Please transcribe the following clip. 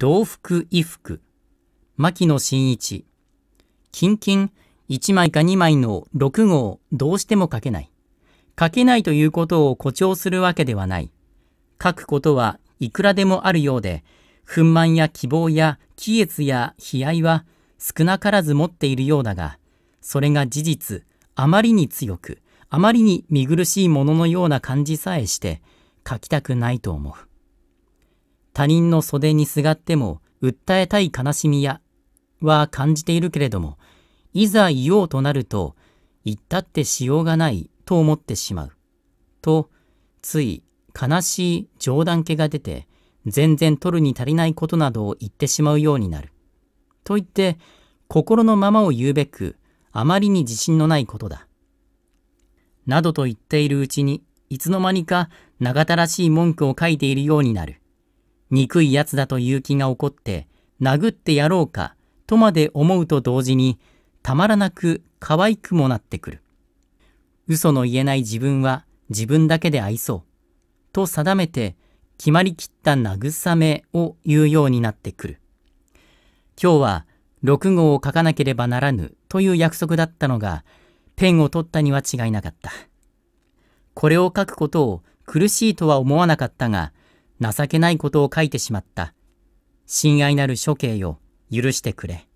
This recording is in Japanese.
同服衣服、牧野真一、キン1枚か2枚の6号どうしても書けない。書けないということを誇張するわけではない。書くことはいくらでもあるようで、憤懣や希望や喜悦や悲哀は少なからず持っているようだが、それが事実、あまりに強く、あまりに見苦しいもののような感じさえして、書きたくないと思う。他人の袖にすがっても訴えたい悲しみやは感じているけれども、いざ言おうとなると、言ったってしようがないと思ってしまう。と、つい悲しい冗談気が出て、全然取るに足りないことなどを言ってしまうようになる。と言って、心のままを言うべく、あまりに自信のないことだ。などと言っているうちに、いつの間にか長たらしい文句を書いているようになる。憎い奴だという気が起こって殴ってやろうかとまで思うと同時にたまらなく可愛くもなってくる。嘘の言えない自分は自分だけで愛そうと定めて決まりきった慰めを言うようになってくる。今日は6号を書かなければならぬという約束だったのがペンを取ったには違いなかった。これを書くことを苦しいとは思わなかったが情けないことを書いてしまった。親愛なる処刑を許してくれ。